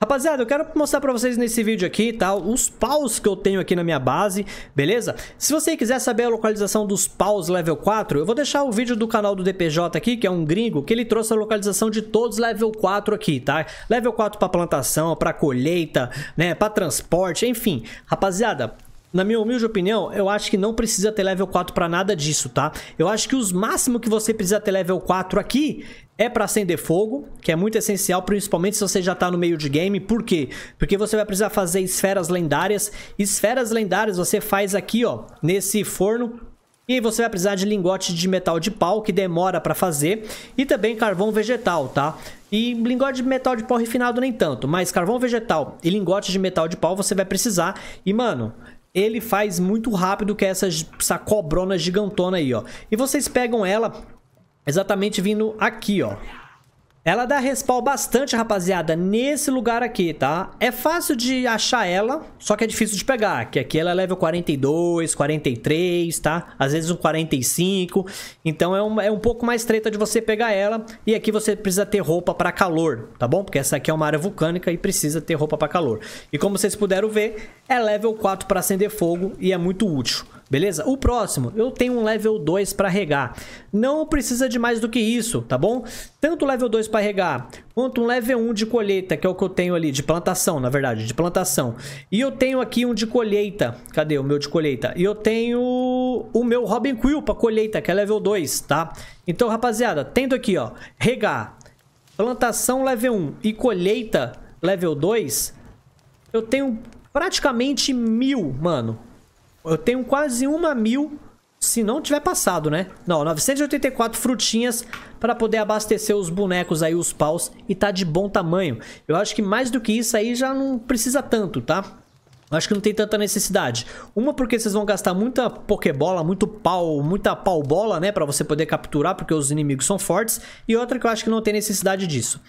Rapaziada, eu quero mostrar pra vocês nesse vídeo aqui, tá? Os paus que eu tenho aqui na minha base, beleza? Se você quiser saber a localização dos paus level 4, eu vou deixar o vídeo do canal do DPJ aqui, que é um gringo, que ele trouxe a localização de todos level 4 aqui, tá? Level 4 pra plantação, pra colheita, né? Pra transporte, enfim. Rapaziada, na minha humilde opinião, eu acho que não precisa ter level 4 para nada disso, tá? Eu acho que os máximo que você precisa ter level 4 aqui é para acender fogo, que é muito essencial, principalmente se você já tá no meio de game. Por quê? Porque você vai precisar fazer esferas lendárias. Esferas lendárias você faz aqui, ó, nesse forno. E você vai precisar de lingote de metal de pau, que demora para fazer, e também carvão vegetal, tá? E lingote de metal de pau refinado nem tanto, mas carvão vegetal e lingote de metal de pau você vai precisar. E, mano, ele faz muito rápido que é essa, essa cobrona gigantona aí, ó. E vocês pegam ela exatamente vindo aqui, ó. Ela dá respawn bastante, rapaziada, nesse lugar aqui, tá? É fácil de achar ela, só que é difícil de pegar, que aqui ela é level 42, 43, tá? Às vezes um 45, então é um, é um pouco mais treta de você pegar ela. E aqui você precisa ter roupa pra calor, tá bom? Porque essa aqui é uma área vulcânica e precisa ter roupa pra calor. E como vocês puderam ver, é level 4 pra acender fogo e é muito útil. Beleza? O próximo, eu tenho um level 2 para regar. Não precisa de mais do que isso, tá bom? Tanto level 2 para regar, quanto um level 1 de colheita, que é o que eu tenho ali, de plantação, na verdade, de plantação. E eu tenho aqui um de colheita. Cadê o meu de colheita? E eu tenho o meu Robin Quill para colheita, que é level 2, tá? Então, rapaziada, tendo aqui, ó, regar, plantação level 1 e colheita level 2, eu tenho praticamente mil, mano, eu tenho quase uma mil, se não tiver passado, né? Não, 984 frutinhas para poder abastecer os bonecos aí, os paus, e tá de bom tamanho. Eu acho que mais do que isso aí já não precisa tanto, tá? Acho que não tem tanta necessidade. Uma porque vocês vão gastar muita pokebola, muito pau, muita pau bola, né? Pra você poder capturar, porque os inimigos são fortes. E outra que eu acho que não tem necessidade disso.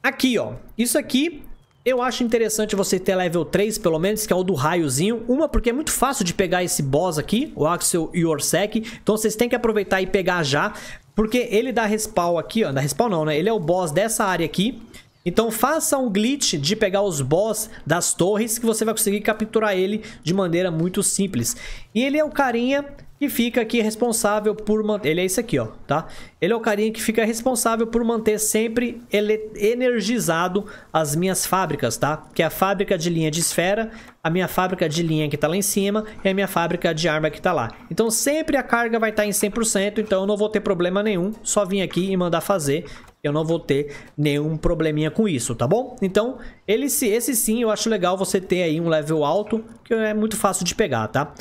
Aqui, ó. Isso aqui eu acho interessante você ter level 3, pelo menos, que é o do raiozinho. Uma, porque é muito fácil de pegar esse boss aqui, o Axel Yorsek. Então vocês têm que aproveitar e pegar já. Porque ele dá respawn aqui, ó. Dá respawn não, né? Ele é o boss dessa área aqui. Então faça um glitch de pegar os boss das torres que você vai conseguir capturar ele de maneira muito simples. E ele é o carinha que fica aqui responsável por manter... Ele é esse aqui, ó, tá? Ele é o carinha que fica responsável por manter sempre ele... energizado as minhas fábricas, tá? Que é a fábrica de linha de esfera, a minha fábrica de linha que tá lá em cima e a minha fábrica de arma que tá lá. Então sempre a carga vai estar tá em 100%, então eu não vou ter problema nenhum, só vir aqui e mandar fazer eu não vou ter nenhum probleminha com isso, tá bom? Então, ele, esse sim eu acho legal você ter aí um level alto, que é muito fácil de pegar, tá?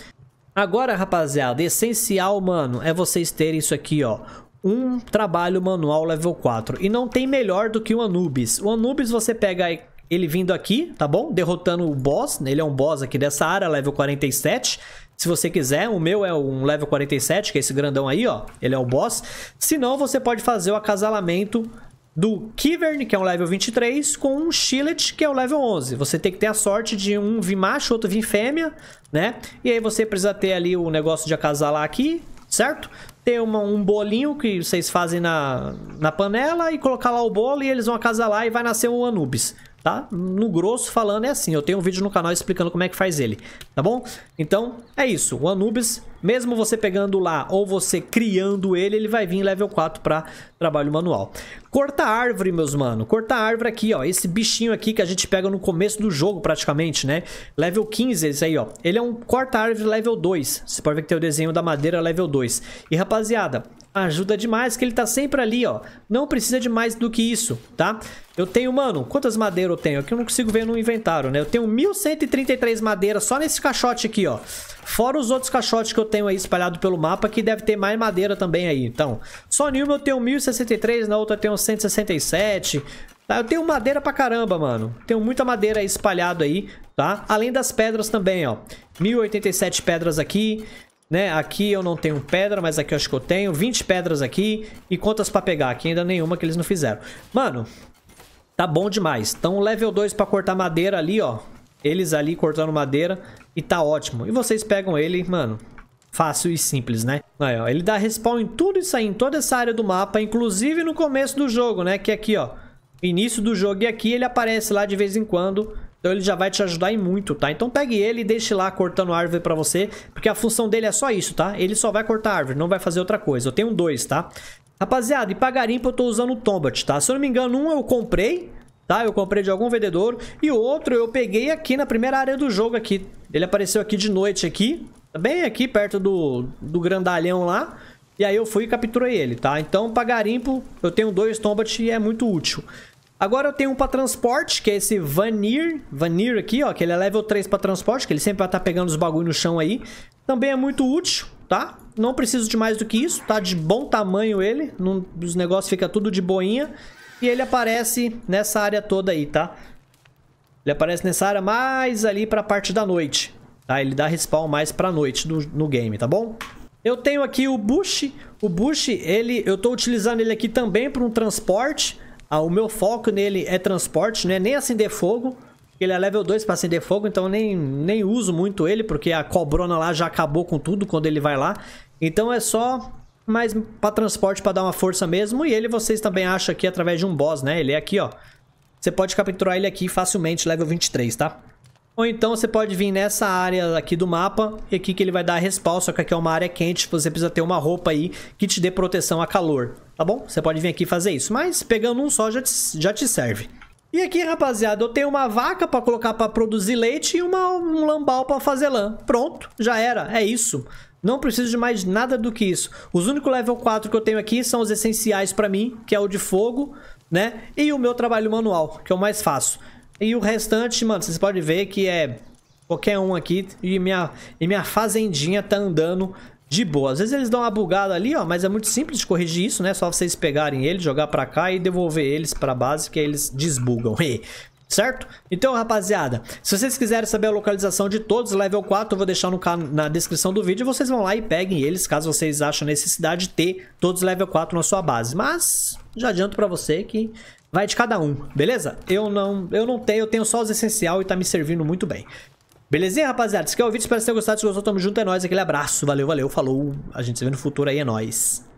Agora, rapaziada, essencial, mano, é vocês terem isso aqui, ó um trabalho manual level 4. E não tem melhor do que o Anubis. O Anubis você pega ele vindo aqui, tá bom? Derrotando o boss, né? ele é um boss aqui dessa área, level 47. Se você quiser, o meu é um level 47, que é esse grandão aí, ó. Ele é o boss. Se não, você pode fazer o acasalamento do Kivern, que é um level 23, com um Shilet, que é o level 11. Você tem que ter a sorte de um vir macho, outro vir fêmea, né? E aí você precisa ter ali o negócio de acasalar aqui, certo? Ter uma, um bolinho que vocês fazem na, na panela e colocar lá o bolo e eles vão acasalar e vai nascer o Anubis tá? No grosso falando é assim, eu tenho um vídeo no canal explicando como é que faz ele, tá bom? Então, é isso, o Anubis, mesmo você pegando lá ou você criando ele, ele vai vir em level 4 para trabalho manual. Corta árvore, meus mano, corta árvore aqui, ó, esse bichinho aqui que a gente pega no começo do jogo praticamente, né? Level 15 esse aí, ó, ele é um corta árvore level 2, você pode ver que tem o desenho da madeira level 2. E rapaziada, ajuda demais, que ele tá sempre ali, ó. Não precisa de mais do que isso, tá? Eu tenho, mano, quantas madeiras eu tenho? Aqui eu não consigo ver no inventário, né? Eu tenho 1.133 madeiras só nesse caixote aqui, ó. Fora os outros caixotes que eu tenho aí espalhado pelo mapa, que deve ter mais madeira também aí. Então, só nenhuma eu tenho 1.063, na outra eu tenho 167. Tá? Eu tenho madeira pra caramba, mano. Tenho muita madeira aí espalhada aí, tá? Além das pedras também, ó. 1.087 pedras aqui, né? Aqui eu não tenho pedra, mas aqui eu acho que eu tenho. 20 pedras aqui. E quantas pra pegar? Aqui ainda nenhuma que eles não fizeram. Mano, tá bom demais. Então level 2 pra cortar madeira ali, ó. Eles ali cortando madeira. E tá ótimo. E vocês pegam ele, mano, fácil e simples, né? Aí, ó, ele dá respawn em tudo isso aí, em toda essa área do mapa, inclusive no começo do jogo, né? Que é aqui, ó, início do jogo e aqui ele aparece lá de vez em quando então ele já vai te ajudar em muito, tá? Então pegue ele e deixe lá cortando árvore pra você, porque a função dele é só isso, tá? Ele só vai cortar árvore, não vai fazer outra coisa. Eu tenho dois, tá? Rapaziada, e pra garimpo eu tô usando o Tombat, tá? Se eu não me engano, um eu comprei, tá? Eu comprei de algum vendedor e o outro eu peguei aqui na primeira área do jogo aqui. Ele apareceu aqui de noite aqui, bem aqui perto do, do grandalhão lá. E aí eu fui e capturei ele, tá? Então, pra garimpo, eu tenho dois Tombat e é muito útil. Agora eu tenho um para transporte, que é esse Vanir. Vanir aqui, ó, que ele é level 3 para transporte, que ele sempre vai estar tá pegando os bagulho no chão aí. Também é muito útil, tá? Não preciso de mais do que isso, tá de bom tamanho ele. Não, os negócios fica tudo de boinha. E ele aparece nessa área toda aí, tá? Ele aparece nessa área mais ali pra parte da noite, tá? Ele dá respawn mais pra noite no game, tá bom? Eu tenho aqui o Bush. O Bush, ele, eu tô utilizando ele aqui também para um transporte. Ah, o meu foco nele é transporte, não é nem acender fogo. Ele é level 2 para acender fogo, então nem, nem uso muito ele, porque a cobrona lá já acabou com tudo quando ele vai lá. Então é só mais para transporte para dar uma força mesmo. E ele vocês também acham aqui através de um boss, né? Ele é aqui, ó. Você pode capturar ele aqui facilmente, level 23, tá? Ou então você pode vir nessa área aqui do mapa e aqui que ele vai dar resposta só que aqui é uma área quente, você precisa ter uma roupa aí que te dê proteção a calor, tá bom? Você pode vir aqui fazer isso, mas pegando um só já te, já te serve. E aqui, rapaziada, eu tenho uma vaca para colocar para produzir leite e uma, um lambal para fazer lã. Pronto, já era, é isso. Não preciso de mais nada do que isso. Os únicos level 4 que eu tenho aqui são os essenciais para mim, que é o de fogo, né? E o meu trabalho manual, que eu é mais faço. E o restante, mano, vocês podem ver que é qualquer um aqui. E minha, e minha fazendinha tá andando de boa. Às vezes eles dão uma bugada ali, ó, mas é muito simples de corrigir isso, né? Só vocês pegarem ele, jogar pra cá e devolver eles pra base, que aí eles desbugam. certo? Então, rapaziada, se vocês quiserem saber a localização de todos, level 4, eu vou deixar no na descrição do vídeo. Vocês vão lá e peguem eles, caso vocês acham necessidade de ter todos level 4 na sua base. Mas, já adianto pra você que Vai de cada um, beleza? Eu não, eu não tenho, eu tenho só os essencial e tá me servindo muito bem. Belezinha, rapaziada? Se quer ouvir, espero que vocês tenham gostado. Se gostou, tamo junto, é nóis. Aquele abraço, valeu, valeu, falou. A gente se vê no futuro aí, é nóis.